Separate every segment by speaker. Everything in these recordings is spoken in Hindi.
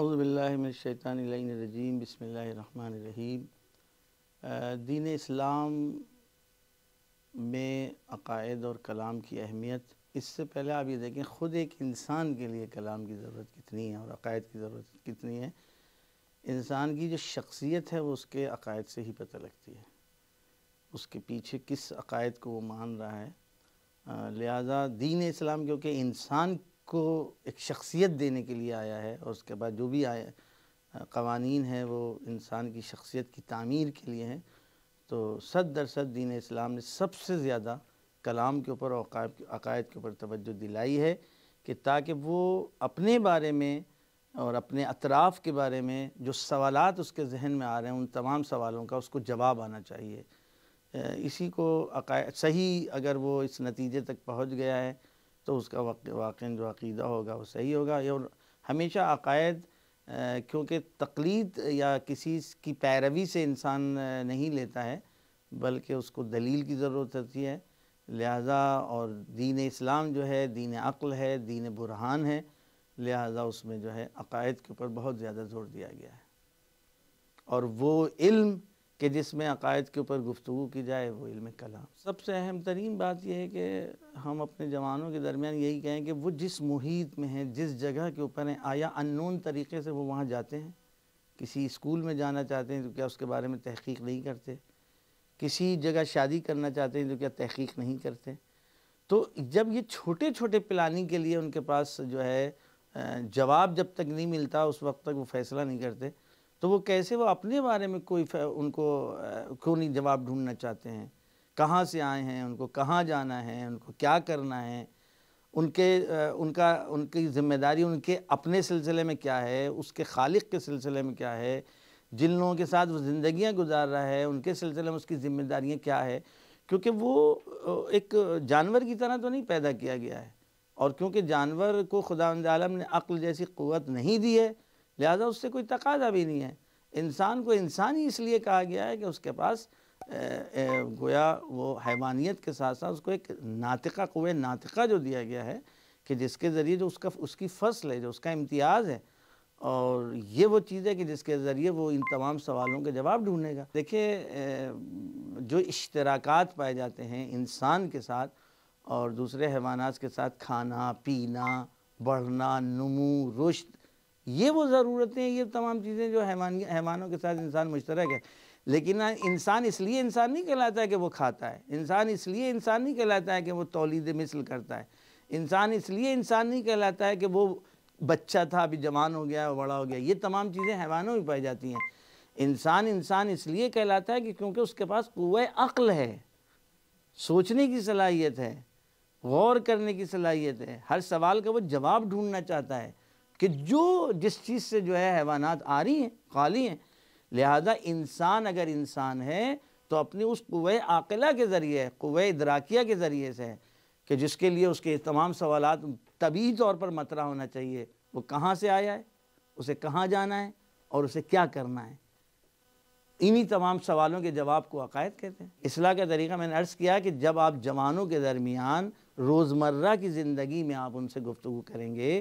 Speaker 1: अज़बिल्लिनशैतानरजीम बसमीम दीन इस्लाम में अकायद और कलाम की अहमियत इससे पहले आप ये देखें ख़ुद एक इंसान के लिए कलाम की ज़रूरत कितनी है और अकायद की ज़रूरत कितनी है इंसान की जो शख्सियत है वो उसके अकायद से ही पता लगती है उसके पीछे किस अकायद को वो मान रहा है लिहाजा दीन इस्लाम क्योंकि इंसान उसको एक शख्सियत देने के लिए आया है और उसके बाद जो भी आया कवानीन है वो इंसान की शख्सियत की तमीर के लिए हैं तो सद दरसद दीन इस्लाम ने सबसे ज़्यादा कलाम के ऊपर अकायद के ऊपर तवज्जो दिलाई है कि ताकि वो अपने बारे में और अपने अतराफ़ के बारे में जो सवालात उसके जहन में आ रहे हैं उन तमाम सवालों का उसको जवाब आना चाहिए इसी को सही अगर वो इस नतीजे तक पहुँच गया है तो उसका वाक़ जो अकीदा होगा वो सही होगा और हमेशा अकायद क्योंकि तकलीद या किसी की पैरवी से इंसान नहीं लेता है बल्कि उसको दलील की ज़रूरत होती है लिहाजा और दीन इस्लाम जो है दीन अक्ल है दीन बुरहान है लिहाजा उसमें जो है अकायद के ऊपर बहुत ज़्यादा जोर दिया गया है और वो इल्म कि जिसमें अकायद के ऊपर गुफ्तु की जाए वो इल्म कलाम सबसे अहम तरीन बात यह है कि हम अपने जवानों के दरमियान यही कहें कि वो जिस मुहित में हैं जिस जगह के ऊपर हैं आया अननोन तरीके से वो वहाँ जाते हैं किसी स्कूल में जाना चाहते हैं तो क्या उसके बारे में तहकीक नहीं करते किसी जगह शादी करना चाहते हैं तो क्या तहकीक नहीं करते तो जब ये छोटे छोटे प्लानिंग के लिए उनके पास जो है जवाब जब तक नहीं मिलता उस वक्त तक वो फैसला नहीं करते तो वो कैसे वो अपने बारे में कोई उनको क्यों नहीं जवाब ढूंढना चाहते हैं कहाँ से आए हैं उनको कहाँ जाना है उनको क्या करना है उनके उनका उनकी ज़िम्मेदारी उनके अपने सिलसिले में क्या है उसके खालिक के सिलसिले में क्या है जिन लोगों के साथ वो ज़िंदियाँ गुजार रहा है उनके सिलसिले में उसकी ज़िम्मेदारियाँ क्या है क्योंकि वो एक जानवर की तरह तो नहीं पैदा किया गया है और क्योंकि जानवर को खुदा आलम ने अक्ल जैसी क़वत नहीं दी है लिहाजा उससे कोई तकाजा भी नहीं है इंसान को इंसान ही इसलिए कहा गया है कि उसके पास ए, ए, गोया वो हैवानियत के साथ साथ उसको एक नातिका कु नातिका जो दिया गया है कि जिसके ज़रिए जो उसका उसकी फसल है जो उसका इम्तियाज़ है और ये वो चीज़ है कि जिसके ज़रिए वो इन तमाम सवालों के जवाब ढूंढेगा देखिए जो इश्तराक पाए जाते हैं इंसान के साथ और दूसरे हैवानात के साथ खाना पीना बढ़ना नमू रुश्त ये वो ज़रूरतें ये तमाम चीज़ें जो हैवान हैवानों के साथ इंसान मुश्तरक है लेकिन इंसान इसलिए इंसान नहीं कहलाता है कि वो खाता है इंसान इसलिए इंसान नहीं कहलाता है कि वो तोलीद मिसल करता है इंसान इसलिए इंसान नहीं कहलाता है कि वो बच्चा था अभी जवान हो गया बड़ा हो गया ये तमाम चीज़ें हैवानों में पाई जाती हैं इंसान इंसान इसलिए कहलाता है कि क्योंकि उसके पास कुए अक्ल है सोचने की सलाहियत है गौर करने की सलाहियत है हर सवाल का वो जवाब ढूंढना चाहता है कि जो जिस चीज़ से जो है हैवानात आ रही हैं खाली हैं लिहाजा इंसान अगर इंसान है तो अपनी उस कुए आकला के ज़रिए कुए इदराकिया के ज़रिए से है कि जिसके लिए उसके तमाम सवाल तभी तौर पर मतरा होना चाहिए वो कहाँ से आया है उसे कहाँ जाना है और उसे क्या करना है इन्हीं तमाम सवालों के जवाब को अकायद कहते हैं इसलाह का तरीका मैंने अर्ज़ किया कि जब आप जवानों के दरमियान रोज़मर्रा की ज़िंदगी में आप उनसे गुफ्तु करेंगे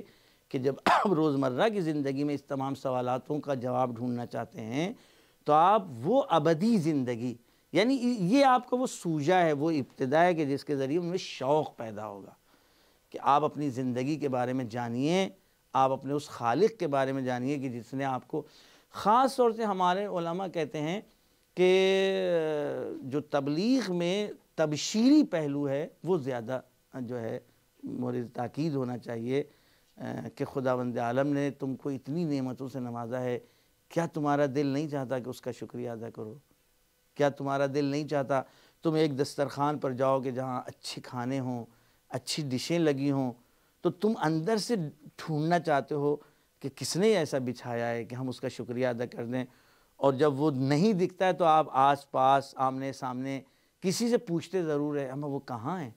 Speaker 1: कि जब आप रोज़मर्रा की ज़िंदगी में इस तमाम सवालों का जवाब ढूंढना चाहते हैं तो आप वो अबदी ज़िंदगी यानी ये आपका वो सूजा है वो इब्तदा है कि जिसके ज़रिए उनमें शौक़ पैदा होगा कि आप अपनी ज़िंदगी के बारे में जानिए आप अपने उस खालिक के बारे में जानिए कि जिसने आपको ख़ास तौर से हमारे उलमा कहते हैं कि जो तबलीग में तबशीरी पहलू है वो ज़्यादा जो है मोर ताक़द होना चाहिए कि खुदा बंद आलम ने तुमको इतनी नेमतों से नवाजा है क्या तुम्हारा दिल नहीं चाहता कि उसका शुक्रिया अदा करो क्या तुम्हारा दिल नहीं चाहता तुम एक दस्तरखान पर जाओ कि जहाँ अच्छे खाने हों अच्छी डिशें लगी हों तो तुम अंदर से ढूंढना चाहते हो कि किसने ऐसा बिछाया है कि हम उसका शुक्रिया अदा कर दें और जब वो नहीं दिखता है तो आप आस पास आमने सामने किसी से पूछते ज़रूर है हम वो कहाँ हैं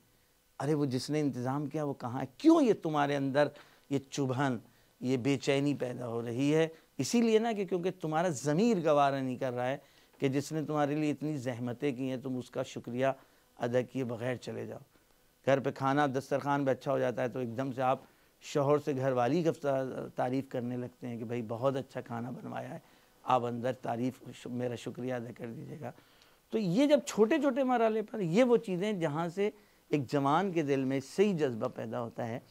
Speaker 1: अरे वो जिसने इंतज़ाम किया वो कहाँ है क्यों ये तुम्हारे अंदर ये चुभन ये बेचैनी पैदा हो रही है इसीलिए ना कि क्योंकि तुम्हारा ज़मीर गवारा नहीं कर रहा है कि जिसने तुम्हारे लिए इतनी जहमतें की हैं तुम उसका शुक्रिया अदा किए बग़ैर चले जाओ घर पे खाना दस्तरखान पे अच्छा हो जाता है तो एकदम से आप शोहर से घर वाली का तारीफ़ करने लगते हैं कि भाई बहुत अच्छा खाना बनवाया है आप अंदर तारीफ़ मेरा शुक्रिया अदा कर दीजिएगा तो ये जब छोटे छोटे मरहले पर ये वो चीज़ें जहाँ से एक जवान के दिल में सही जज्बा पैदा होता है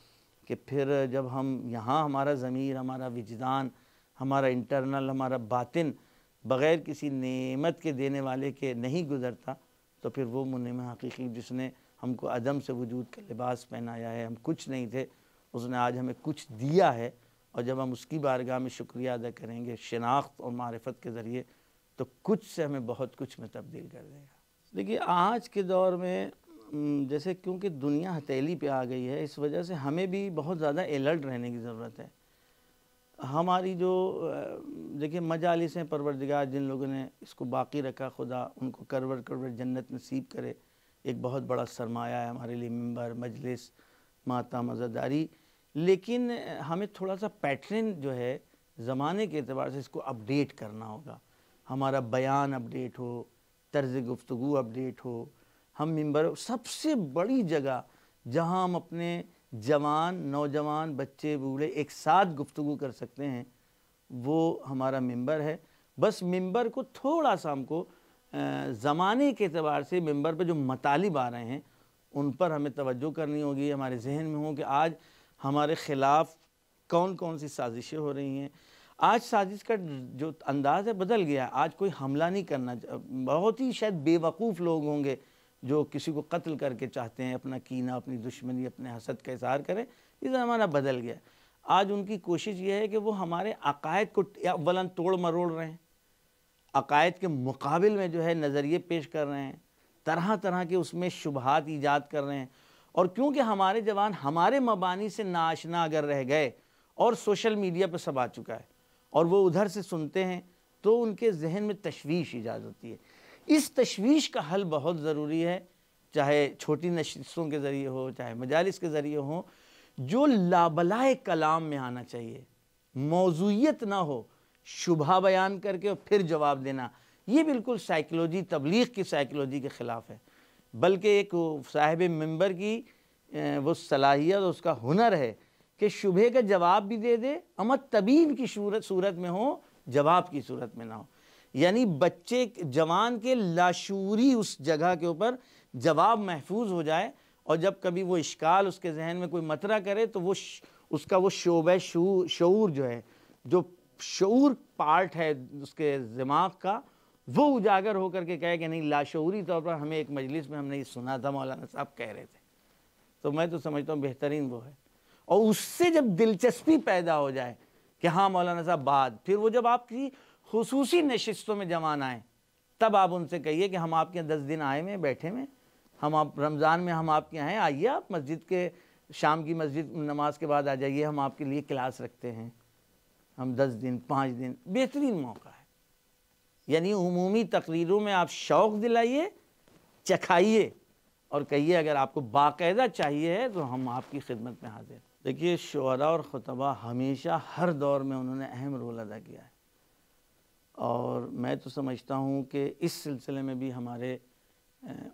Speaker 1: कि फिर जब हम यहाँ हमारा ज़मीर हमारा विजदान हमारा इंटरनल हमारा बातिन बग़ैर किसी नेमत के देने वाले के नहीं गुज़रता तो फिर वो मुनम हकीकी जिसने हमको अदम से वजूद का लिबास पहनाया है हम कुछ नहीं थे उसने आज हमें कुछ दिया है और जब हम उसकी बारगाह में शुक्रिया अदा करेंगे शनाख्त और मारफत के ज़रिए तो कुछ से हमें बहुत कुछ में तब्दील कर देगा देखिए आज के दौर में जैसे क्योंकि दुनिया हथेली पे आ गई है इस वजह से हमें भी बहुत ज़्यादा अलर्ट रहने की ज़रूरत है हमारी जो देखिए मजालिस हैं परवरदिगार जिन लोगों ने इसको बाकी रखा खुदा उनको करवर करवर जन्नत नसीब करे एक बहुत बड़ा सरमाया है हमारे लिए मंबर मजलिस माता मज़ेदारी लेकिन हमें थोड़ा सा पैटर्न जो है ज़माने के अतबार से इसको अपडेट करना होगा हमारा बयान अपडेट हो तर्ज़ गुफ्तु अपडेट हो हम मेंबर सबसे बड़ी जगह जहां हम अपने जवान नौजवान बच्चे बूढ़े एक साथ गुफ्तु कर सकते हैं वो हमारा मेंबर है बस मेंबर को थोड़ा सा हमको ज़माने के अतबार से मेंबर पर जो मतालिब आ रहे हैं उन पर हमें तवज्जो करनी होगी हमारे जहन में हो कि आज हमारे ख़िलाफ़ कौन कौन सी साजिशें हो रही हैं आज साजिश का जो अंदाज़ है बदल गया आज कोई हमला नहीं करना बहुत ही शायद बेवकूफ़ लोग होंगे जो किसी को कत्ल करके चाहते हैं अपना कीना अपनी दुश्मनी अपने हसद का इजहार करें ये ज़माना तो बदल गया आज उनकी कोशिश ये है कि वो हमारे अकायद को वलन तोड़ मरोड़ रहे हैं अकायद के मुकाबले में जो है नज़रिए पेश कर रहे हैं तरह तरह के उसमें शुभहात ईजाद कर रहे हैं और क्योंकि हमारे जवान हमारे मबानी से नाशना अगर रह गए और सोशल मीडिया पर सब आ चुका है और वो उधर से सुनते हैं तो उनके जहन में तशवीश ईजाद होती है इस तशवीश का हल बहुत ज़रूरी है चाहे छोटी नशस्तों के ज़रिए हो चाहे मजालस के ज़रिए हो जो लाबलाए कलाम में आना चाहिए मौजूत ना हो शुभा बयान करके और फिर जवाब देना ये बिल्कुल साइकोलॉजी तबलीग की साइकोलॉजी के ख़िलाफ़ है बल्कि एक साहिब मंबर की वो सलाहियत और उसका हुनर है कि शुभे का जवाब भी दे दे अमद तबीन की सूरत में हो जवाब की सूरत में ना हो यानी बच्चे जवान के लाशूरी उस जगह के ऊपर जवाब महफूज हो जाए और जब कभी वो इश्काल उसके जहन में कोई मतरा करे तो वो उसका वो शोब शूर शूर जो है जो शूर पार्ट है उसके दिमाग का वो उजागर होकर के कहे कि नहीं लाशूरी तौर पर हमें एक मजलिस में हमने ये सुना था मौलाना साहब कह रहे थे तो मैं तो समझता हूँ बेहतरीन वो है और उससे जब दिलचस्पी पैदा हो जाए कि हाँ मौलाना साहब बाद फिर वो जब आपकी खसूसी नशस्तों में जवान आएँ तब आप उनसे कहिए कि हम आपके दस दिन आए में बैठे में हम आप रमज़ान में हम आपके यहाँ आइए आप मस्जिद के शाम की मस्जिद नमाज के बाद आ जाइए हम आपके लिए क्लास रखते हैं हम दस दिन पाँच दिन बेहतरीन मौका है यानी उमूमी तकरीरों में आप शौक़ दिलाइए चखाइए और कहिए अगर आपको बाकायदा चाहिए है तो हम आपकी खिदमत में हाजिर देखिए शुरा और ख़ुतबा हमेशा हर दौर में उन्होंने अहम रोल अदा किया है और मैं तो समझता हूँ कि इस सिलसिले में भी हमारे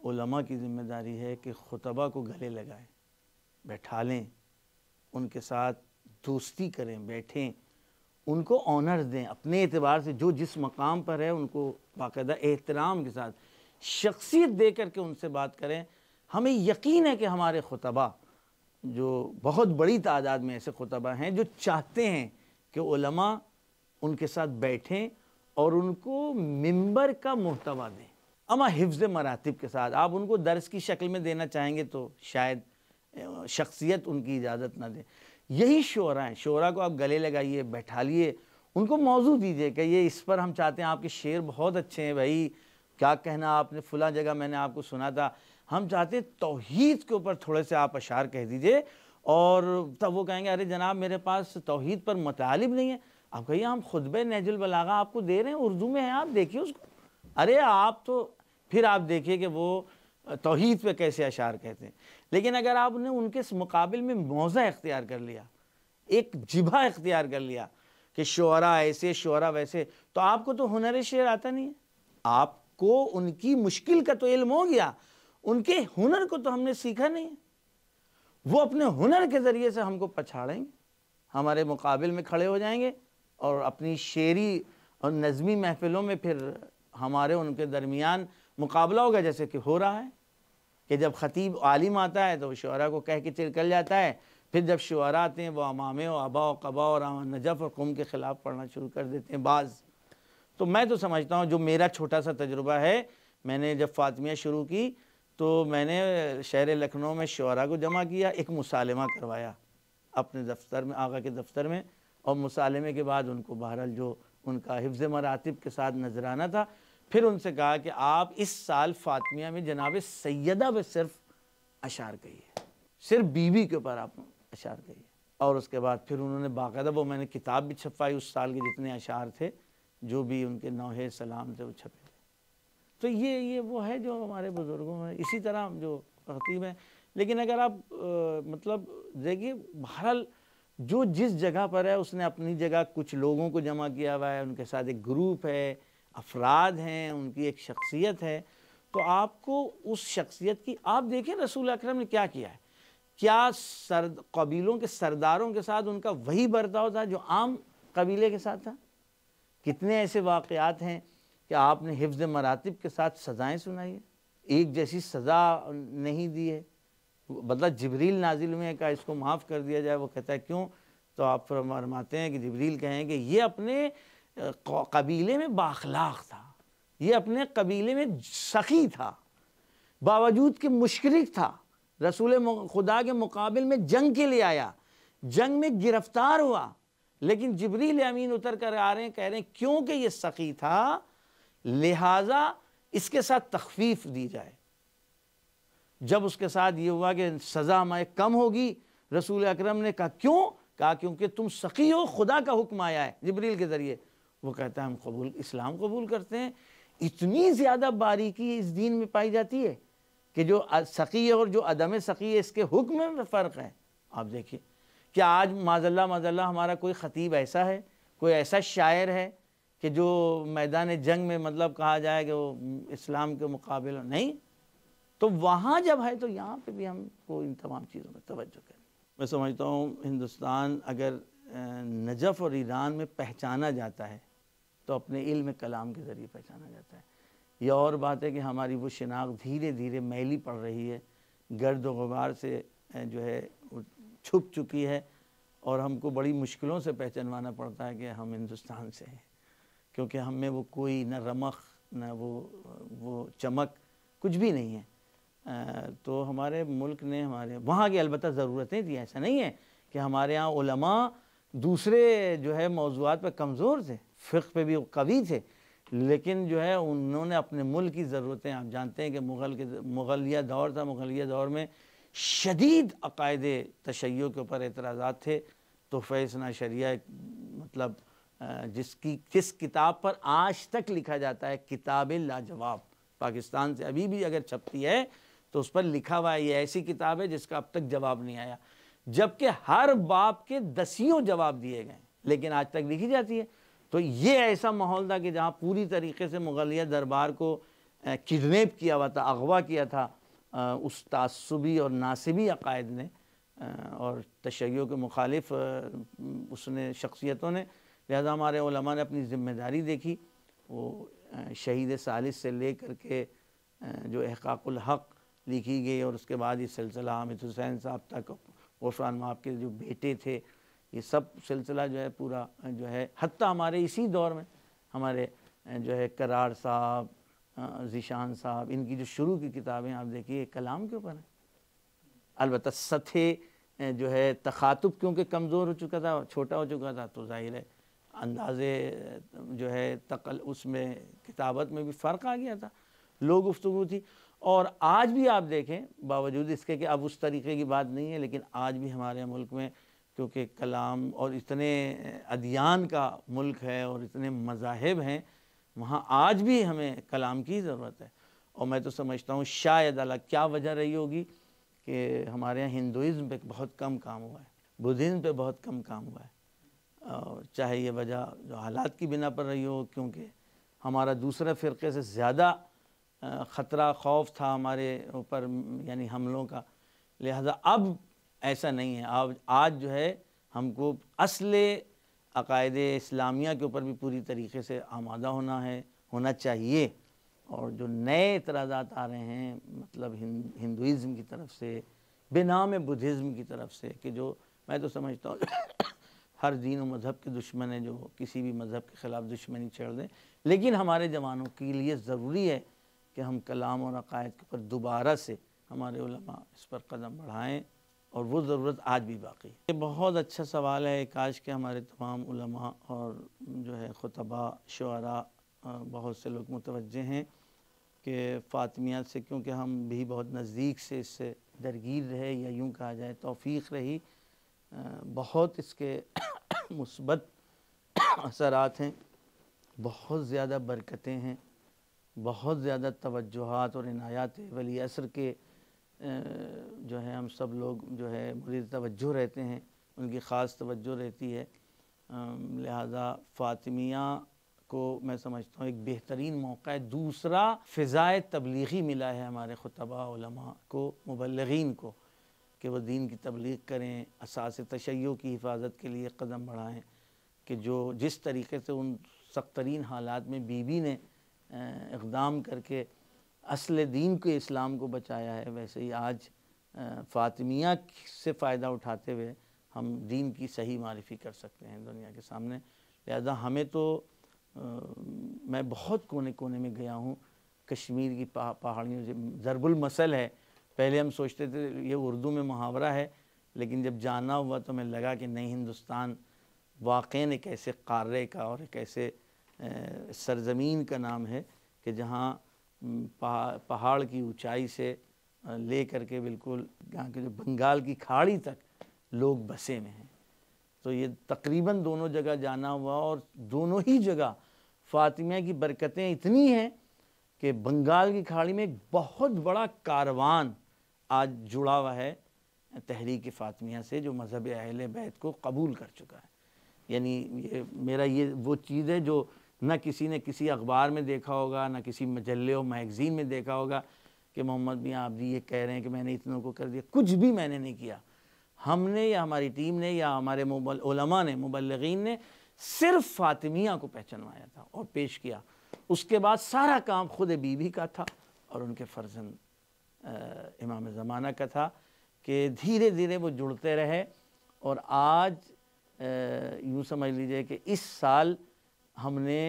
Speaker 1: उलमा की ज़िम्मेदारी है कि खुतबा को गले लगाएं बैठा लें उनके साथ दोस्ती करें बैठें उनको ऑनर दें अपने एतबार से जो जिस मकाम पर है उनको बाकायदा एहतराम के साथ शख्सियत दे करके उनसे बात करें हमें यकीन है कि हमारे खुतबा जो बहुत बड़ी तादाद में ऐसे खुतबा हैं जो चाहते हैं कि उलमा उनके साथ बैठें और उनको मिंबर का महतवा दें अमा हिफ्ज़ मरातब के साथ आप उनको दर्स की शक्ल में देना चाहेंगे तो शायद शख्सियत उनकी इजाज़त ना दे यही शोरा है शोरा को आप गले लगाइए बैठा लिए उनको मौजू दीजिए कि ये इस पर हम चाहते हैं आपके शेर बहुत अच्छे हैं भाई क्या कहना आपने फुला जगह मैंने आपको सुना था हम चाहते तोहहीद के ऊपर थोड़े से आप अशार कह दीजिए और तब वो कहेंगे अरे जनाब मेरे पास तोहहीद पर मतलब नहीं है आप कहिए हम खुतब नजुल बलागा आपको दे रहे हैं उर्दू में है आप देखिए उसको अरे आप तो फिर आप देखिए कि वो तोहद पे कैसे अशार कहते हैं लेकिन अगर आपने उनके मुकाबले में मौज़ा इख्तियार कर लिया एक जिबा इख्तियार कर लिया कि शरा ऐसे शुरा वैसे तो आपको तो हुनर शेर आता नहीं है आपको उनकी मुश्किल का तो इल्म हो गया उनके हुनर को तो हमने सीखा नहीं है वो अपने हुनर के ज़रिए से हमको पछाड़ेंगे हमारे मुकाबले में खड़े हो जाएंगे और अपनी शेरी और नज़मी महफ़िलों में फिर हमारे उनके दरमियान मुकाबला होगा जैसे कि हो रहा है कि जब ख़तीब आलिम आता है तो शुरा को कह के कर जाता है फिर जब शुरा आते हैं वो अमामे और आबा और कबा और नजफ़ और कुम के ख़िलाफ़ पढ़ना शुरू कर देते हैं बाज़ तो मैं तो समझता हूँ जो मेरा छोटा सा तजुर्बा है मैंने जब फातमिया शुरू की तो मैंने शहर लखनऊ में शुरा को जमा किया एक मुसालमा करवाया अपने दफ्तर में आगा के दफ्तर में और मुसालमे के बाद उनको बहरहाल जो उनका हिफ्ज़ मरातब के साथ नजराना था फिर उनसे कहा कि आप इस साल फातमिया में जनाब सैदा पर सिर्फ अशार कहिए सिर्फ बीवी के ऊपर आप अशार कहिए और उसके बाद फिर उन्होंने बाकायदा वो मैंने किताब भी छपवाई उस साल के जितने अशार थे जो भी उनके नौहे सलाम थे वो छपे थे तो ये ये वो है जो हमारे बुज़ुर्गों में इसी तरह जो खतीब हैं लेकिन अगर आप आ, मतलब देखिए बहरहाल जो जिस जगह पर है उसने अपनी जगह कुछ लोगों को जमा किया हुआ है उनके साथ एक ग्रुप है अफराद हैं उनकी एक शख्सियत है तो आपको उस शख्सियत की आप देखें रसूल अक्रम ने क्या किया है क्या सर कबीलों के सरदारों के साथ उनका वही बर्ताव था जो आम कबीले के साथ था कितने ऐसे वाक़ात हैं कि आपने हिफ्ज़ मरातब के साथ सज़ाएँ सुनाई एक जैसी सज़ा नहीं दी है बदला मतलब जबरील नाजिल में का इसको माफ़ कर दिया जाए वो कहता है क्यों तो आप फरमाते हैं कि जबरील कहें कि ये अपने कबीले में बाखलाक था ये अपने कबीले में सखी था बावजूद के मुशरक था रसूल खुदा के मुकाबले में जंग के लिए आया जंग में गिरफ्तार हुआ लेकिन जबरील अमीन उतर कर आ रहे हैं कह रहे हैं क्योंकि ये सखी था लिहाजा इसके साथ तखफीफ दी जाए जब उसके साथ ये हुआ कि सज़ा हमारे कम होगी रसूल अक्रम ने कहा क्यों कहा क्योंकि तुम सखी हो खुदा का हुक्म आया है जबरील के ज़रिए वो कहता है हम कबूल इस्लाम कबूल करते हैं इतनी ज़्यादा बारीकी इस दीन में पाई जाती है कि जो सखी और जो अदम सखी है इसके हुक्म में फ़र्क है आप देखिए क्या आज माजल्ला माजल्ला हमारा कोई ख़तीब ऐसा है कोई ऐसा शायर है कि जो मैदान जंग में मतलब कहा जाए कि वो इस्लाम के मुकाबले नहीं तो वहाँ जब है तो यहाँ पे भी हमको इन तमाम चीज़ों पर तवज्जो करें मैं समझता हूँ हिंदुस्तान अगर नजफ़ और ईरान में पहचाना जाता है तो अपने इल्म कलाम के ज़रिए पहचाना जाता है यह और बात है कि हमारी वो शिनाख्त धीरे धीरे मैली पड़ रही है गर्द गुबार से जो है छुप चुकी है और हमको बड़ी मुश्किलों से पहचानवाना पड़ता है कि हम हिंदुस्तान से हैं क्योंकि हमें वो कोई न रमख न वो वो चमक कुछ भी नहीं है तो हमारे मुल्क ने हमारे वहाँ की अलबत् ज़रूरतें थी ऐसा नहीं है कि हमारे यहाँ उलमा दूसरे जो है मौजूद पर कमज़ोर थे फ़िक पे भी कवी थे लेकिन जो है उन्होंने अपने मुल्क की ज़रूरतें आप जानते हैं कि मुग़ल के मुग़लिया दौर था मुग़लिया दौर में शदीद अकायद तशैयों के ऊपर एतराज़ा थे तो फ़ैसना शरिया मतलब जिसकी किस किताब पर आज तक लिखा जाता है किताब लाजवाब पाकिस्तान से अभी भी अगर छपती है तो उस पर लिखा हुआ है ये ऐसी किताब है जिसका अब तक जवाब नहीं आया जबकि हर बाप के दसियों जवाब दिए गए लेकिन आज तक लिखी जाती है तो ये ऐसा माहौल था कि जहाँ पूरी तरीके से मुगलिया दरबार को किडनेप किया हुआ था अगवा किया था उस तसबी और नासिबी अकायद ने और तशैयों के मुखालिफ उसने शख्सियतों ने लिहाजा हमारे ओलमा ने अपनी ज़िम्मेदारी देखी वो शहीद सालिस से ले करके के जो अहकाकुल हक़ लिखी गई और उसके बाद ये सिलसिला हामिद हुसैन साहब तक ओशवान माप के जो बेटे थे ये सब सिलसिला जो है पूरा जो है हती हमारे इसी दौर में हमारे जो है करार साहब जीशान साहब इनकी जो शुरू की किताबें आप देखिए कलाम के ऊपर हैं अलबत् सतहे जो है तखातुब क्योंकि कमज़ोर हो चुका था छोटा हो चुका था तो जाहिर है अंदाज़े जो है तकल उसमें किताबत में भी फ़र्क आ गया था लोग गुफ्तु थी और आज भी आप देखें बावजूद इसके कि अब उस तरीके की बात नहीं है लेकिन आज भी हमारे मुल्क में क्योंकि कलाम और इतने अदियान का मुल्क है और इतने मजाहब हैं वहाँ आज भी हमें कलाम की ज़रूरत है और मैं तो समझता हूँ शायद अला क्या वजह रही होगी कि हमारे यहाँ हिंदुज़म पर बहुत कम काम हुआ है बुद्धिज़्म पर बहुत कम काम हुआ है और चाहे ये वजह जो हालात की बिना पर रही हो क्योंकि हमारा दूसरे फ़िरके से ज़्यादा ख़तरा खौफ था हमारे ऊपर यानी हमलों का लिहाजा अब ऐसा नहीं है अब आज जो है हमको असल अकायद इस्लामिया के ऊपर भी पूरी तरीके से आमादा होना है होना चाहिए और जो नए इतराज़ात आ रहे हैं मतलब हिंदुज़म की तरफ से बेनाम बुद्धिज़्म की तरफ से कि जो मैं तो समझता हूँ हर दीन और मज़हब के दुश्मन है जो किसी भी मज़हब के ख़िलाफ़ दुश्मनी छेड़ दें लेकिन हमारे जवानों के लिए ज़रूरी है कि हम कलाम और अकायद के ऊपर दोबारा से हमारे इस पर कदम बढ़ाएं और वो ज़रूरत आज भी बाकी है ये बहुत अच्छा सवाल है काश के हमारे तमाम उलमा और जो है खुतबा शुरा बहुत से लोग मुतवजह हैं कि फ़ातमियात से क्योंकि हम भी बहुत नज़दीक से इससे दरगीर रहे या यूँ कहा जाए तोफ़ी रही बहुत इसके मुस्बत असरात हैं बहुत ज़्यादा बरकतें हैं बहुत ज़्यादा तोजहत और इनायात वली असर के जो है हम सब लोग जो है मुरीद तवज्जो रहते हैं उनकी ख़ास तवज्जो रहती है लिहाजा फ़ातमिया को मैं समझता हूँ एक बेहतरीन मौका है दूसरा फ़िज़ाए तबलीगी मिला है हमारे खुतबा को मुबलगिन को कि वह दीन की तबलीग करें असास तशैयों की हिफाजत के लिए कदम बढ़ाएँ कि जो जिस तरीके से उन सख्त तरीन हालात में बीबी ने इकदाम करके असल दीन के इस्लाम को बचाया है वैसे ही आज फ़ातमिया से फ़ायदा उठाते हुए हम दीन की सही मारफ़ी कर सकते हैं दुनिया के सामने लिहाजा हमें तो आ, मैं बहुत कोने कोने में गया हूँ कश्मीर की पा, पहाड़ियों से ज़रबुल मसल है पहले हम सोचते थे ये उर्दू में मुहावरा है लेकिन जब जाना हुआ तो मैं लगा कि नहीं हिंदुस्तान वाक़ एक ऐसे क़ार्रे का और एक ऐसे सरजमीन का नाम है कि जहाँ पहाड़ की ऊंचाई से ले करके बिल्कुल यहाँ के जो बंगाल की खाड़ी तक लोग बसे में हैं तो ये तकरीबन दोनों जगह जाना हुआ और दोनों ही जगह फातिमा की बरकतें इतनी हैं कि बंगाल की खाड़ी में एक बहुत बड़ा कारवान आज जुड़ा हुआ है तहरीक फ़ातिमिया से जो मज़हब अहल बैत को कबूल कर चुका है यानी ये मेरा ये वो चीज़ है जो न किसी ने किसी अखबार में देखा होगा ना किसी मजल्ले और मैगज़ीन में देखा होगा कि मोहम्मद मियाँ आप जी ये कह रहे हैं कि मैंने इतनों को कर दिया कुछ भी मैंने नहीं किया हमने या हमारी टीम ने या हमारे मुबलमा ने मुबलगिन ने सिर्फ फातिमिया को पहचानवाया था और पेश किया उसके बाद सारा काम ख़ुद बीबी का था और उनके फ़र्जन इमाम ज़माना का था कि धीरे धीरे वो जुड़ते रहे और आज यूँ समझ लीजिए कि इस साल हमने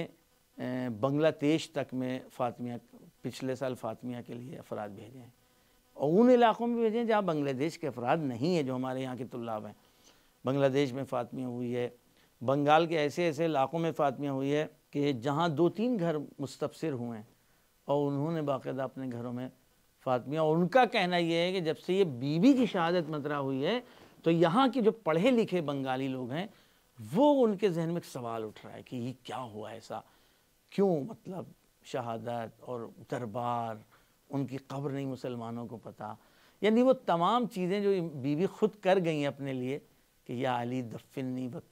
Speaker 1: बांग्लादेश तक में फातमिया पिछले साल फातमिया के लिए अफराद भेजे हैं और उन इलाकों में भेजें जहाँ बांग्लादेश के अफराद नहीं है जो हमारे यहाँ के तलाब हैं बांग्लादेश में फातमिया हुई है बंगाल के ऐसे ऐसे इलाकों में फातमिया हुई है कि जहाँ दो तीन घर मुस्तसर हुए हैं और उन्होंने बाकायदा अपने घरों में फातमिया और उनका कहना यह है कि जब से ये बीबी की शहादत मतरा हुई है तो यहाँ के जो पढ़े लिखे बंगाली लोग हैं वो उनके जहन में एक सवाल उठ रहा है कि ये क्या हुआ ऐसा क्यों मतलब शहादत और दरबार उनकी कब्र नहीं मुसलमानों को पता यानी वो तमाम चीज़ें जो बीवी खुद कर गई हैं अपने लिए कि या अली दफ़िनी व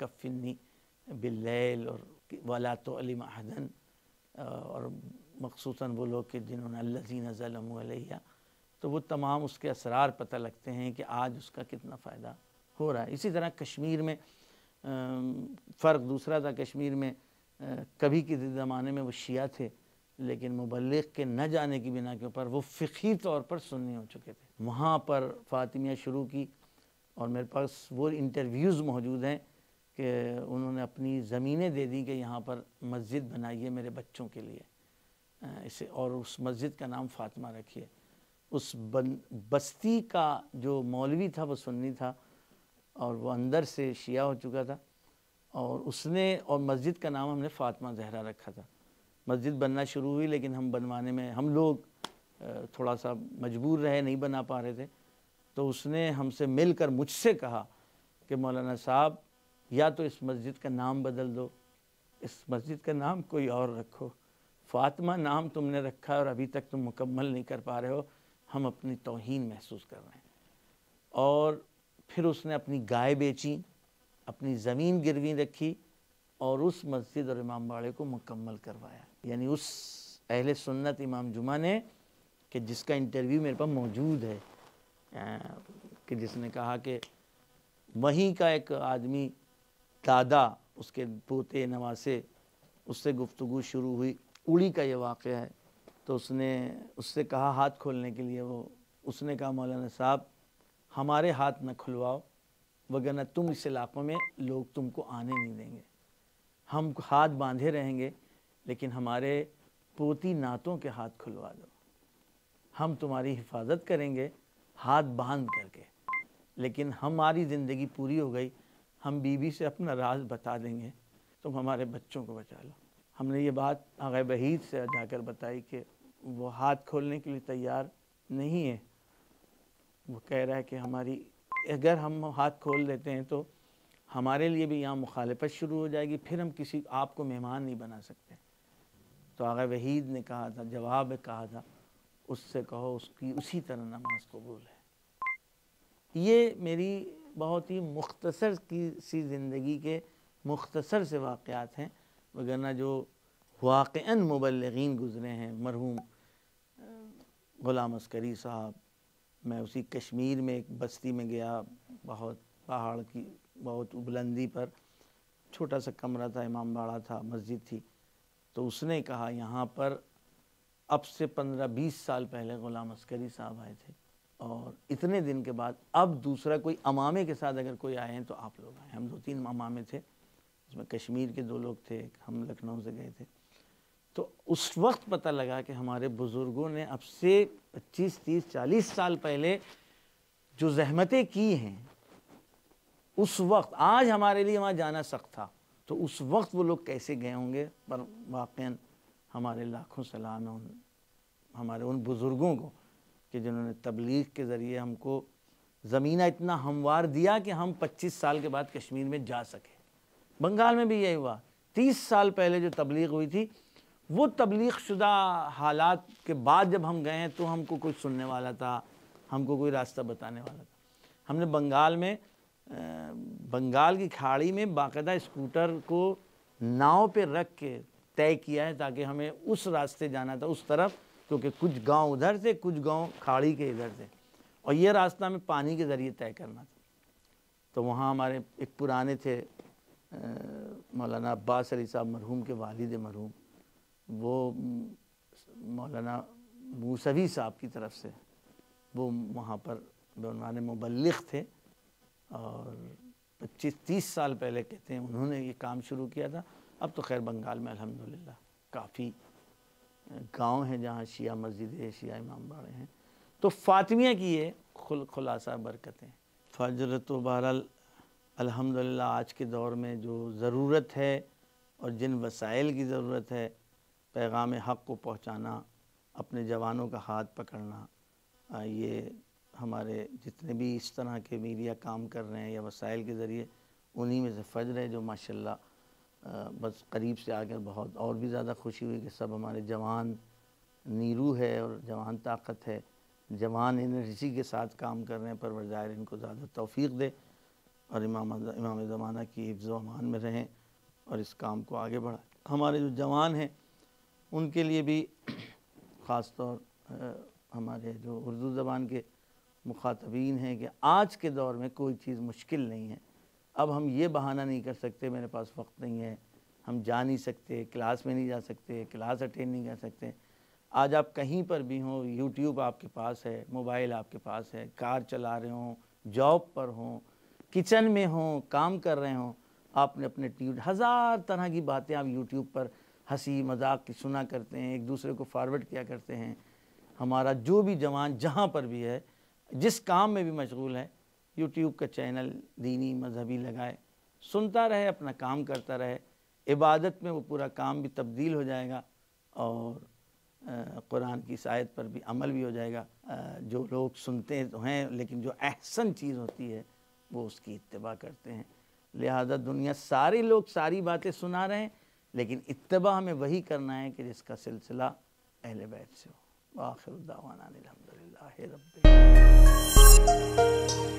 Speaker 1: बिल्लैल और वाला तो अली महदन और मखसूस वो लोग कि जिन्होंने अल्लाजी नज़लमिया तो वो तमाम उसके असरार पता लगते हैं कि आज उसका कितना फ़ायदा हो रहा है इसी तरह कश्मीर में फ़र्क दूसरा था कश्मीर में कभी किसी ज़माने में वो शिया थे लेकिन मुबलिक के न जाने की बिना के ऊपर वो फ़िकी तौर पर सुन्नी हो चुके थे वहाँ पर फ़ातिमिया शुरू की और मेरे पास वो इंटरव्यूज़ मौजूद हैं कि उन्होंने अपनी ज़मीनें दे दी कि यहाँ पर मस्जिद बनाइए मेरे बच्चों के लिए इसे और उस मस्जिद का नाम फातिमा रखिए उस बन, बस्ती का जो मौलवी था वो सुन्नी था और वो अंदर से शिया हो चुका था और उसने और मस्जिद का नाम हमने फ़ातिमा जहरा रखा था मस्जिद बनना शुरू हुई लेकिन हम बनवाने में हम लोग थोड़ा सा मजबूर रहे नहीं बना पा रहे थे तो उसने हमसे मिलकर मुझसे कहा कि मौलाना साहब या तो इस मस्जिद का नाम बदल दो इस मस्जिद का नाम कोई और रखो फातमा नाम तुमने रखा और अभी तक तुम मुकम्मल नहीं कर पा रहे हो हम अपनी तोहन महसूस कर रहे हैं और फिर उसने अपनी गाय बेची अपनी ज़मीन गिरवी रखी और उस मस्जिद और इमाम बाड़े को मुकम्मल करवाया यानी उस अहल सुन्नत इमाम जुमा ने कि जिसका इंटरव्यू मेरे पास मौजूद है कि जिसने कहा कि वहीं का एक आदमी दादा उसके पोते नवासे उससे गुफ्तु शुरू हुई उड़ी का यह वाक़ है तो उसने उससे कहा हाथ खोलने के लिए वो उसने कहा मौलाना साहब हमारे हाथ न खुलवाओ वगरना तुम इस इलाक़ों में लोग तुमको आने नहीं देंगे हम हाथ बांधे रहेंगे लेकिन हमारे पोती नातों के हाथ खुलवा दो हम तुम्हारी हिफाजत करेंगे हाथ बांध करके लेकिन हमारी ज़िंदगी पूरी हो गई हम बीवी से अपना राज बता देंगे तुम हमारे बच्चों को बचा लो हमने ये बात आगे बहीद से जाकर बताई कि वो हाथ खोलने के लिए तैयार नहीं है वो कह रहा है कि हमारी अगर हम हाथ खोल देते हैं तो हमारे लिए भी यहाँ मुखालफत शुरू हो जाएगी फिर हम किसी आपको मेहमान नहीं बना सकते तो आगे वहीद ने कहा था जवाब कहा था उससे कहो उसकी उसी तरह नमाज कबूल है ये मेरी बहुत ही मुख्तसर की सी ज़िंदगी के मुख्तसर से वाक़ात हैं वगरना जो वाक़ मुबलगिन गुज़रे हैं मरहूम ग़ुलाम अस्करी साहब मैं उसी कश्मीर में एक बस्ती में गया बहुत पहाड़ की बहुत बुलंदी पर छोटा सा कमरा था इमाम बाड़ा था मस्जिद थी तो उसने कहा यहाँ पर अब से पंद्रह बीस साल पहले ग़ुलाम अस्करी साहब आए थे और इतने दिन के बाद अब दूसरा कोई अमामे के साथ अगर कोई आए हैं तो आप लोग आए हम दो तीन अमामे थे उसमें कश्मीर के दो लोग थे हम लखनऊ से गए थे तो उस वक्त पता लगा कि हमारे बुज़ुर्गों ने अब से 25, 30, 40 साल पहले जो जहमतें की हैं उस वक्त आज हमारे लिए वहाँ जाना सख्त था तो उस वक्त वो लोग कैसे गए होंगे पर वाक़ हमारे लाखों सलाम है उन हमारे उन बुज़ुर्गों को कि जिन्होंने तबलीग के ज़रिए हमको ज़मीना इतना हमवार दिया कि हम 25 साल के बाद कश्मीर में जा सके बंगाल में भी यही हुआ 30 साल पहले जो तबलीग हुई थी वो तबलीग शुदा हालात के बाद जब हम गए हैं तो हमको कोई सुनने वाला था हमको कोई रास्ता बताने वाला था हमने बंगाल में बंगाल की खाड़ी में बाकायदा स्कूटर को नाव पे रख के तय किया है ताकि हमें उस रास्ते जाना था उस तरफ क्योंकि कुछ गांव उधर थे कुछ गांव खाड़ी के इधर थे और ये रास्ता हमें पानी के ज़रिए तय करना था तो वहाँ हमारे एक पुराने थे मौलाना अब्बास अली साहब मरहूम के वालिद मरहूम वो मौलाना मूसवी साहब की तरफ से वो वहाँ पर बेमान मुबलख थे और पच्चीस तीस साल पहले कहते हैं उन्होंने ये काम शुरू किया था अब तो खैर बंगाल में अल्हम्दुलिल्लाह काफ़ी गांव हैं जहाँ शिया मस्जिदें शिया इमाम बाड़े हैं तो फातमिया की ये खुल खुलासा बरकतें फजर तो बहरहाल अलहमदिल्ला आज के दौर में जो ज़रूरत है और जिन वसाइल की ज़रूरत है पैगाम हक़ को पहुँचाना अपने जवानों का हाथ पकड़ना ये हमारे जितने भी इस तरह के मीडिया काम कर रहे हैं या वसाइल के ज़रिए उन्हीं में से फजर है जो माशाल्लाह बस करीब से आकर बहुत और भी ज़्यादा खुशी हुई कि सब हमारे जवान नीरू है और जवान ताकत है जवान एनर्जी के साथ काम कर रहे हैं पर वज़ाहिर इनको ज़्यादा तोफ़ी दे और इमाम इमाम ज़माना की हिफ्ज़ अमान में रहें और इस काम को आगे बढ़ाएं हमारे जो जवान हैं उनके लिए भी ख़ास तौर हमारे जो उर्दू ज़बान के मुखातबीन हैं कि आज के दौर में कोई चीज़ मुश्किल नहीं है अब हम ये बहाना नहीं कर सकते मेरे पास वक्त नहीं है हम जा नहीं सकते क्लास में नहीं जा सकते क्लास अटेंड नहीं कर सकते आज आप कहीं पर भी हों यूट्यूब आपके पास है मोबाइल आपके पास है कार चला रहे हों जॉब पर हों किचन में हों काम कर रहे हों आपने अपने ट्यूट हज़ार तरह की बातें आप यूट्यूब पर हंसी मजाक की सुना करते हैं एक दूसरे को फॉरवर्ड किया करते हैं हमारा जो भी जवान जहाँ पर भी है जिस काम में भी मशगूल है यूट्यूब का चैनल दीनी मजहबी लगाए सुनता रहे अपना काम करता रहे इबादत में वो पूरा काम भी तब्दील हो जाएगा और कुरान की शायद पर भी अमल भी हो जाएगा जो लोग सुनते तो हैं लेकिन जो अहसन चीज़ होती है वो उसकी इतबा करते हैं लिहाजा दुनिया सारे लोग सारी बातें सुना रहे हैं लेकिन इतबा हमें वही करना है कि जिसका सिलसिला अहल बैत से हो आखिर दावाना अलहमदिल्ला रब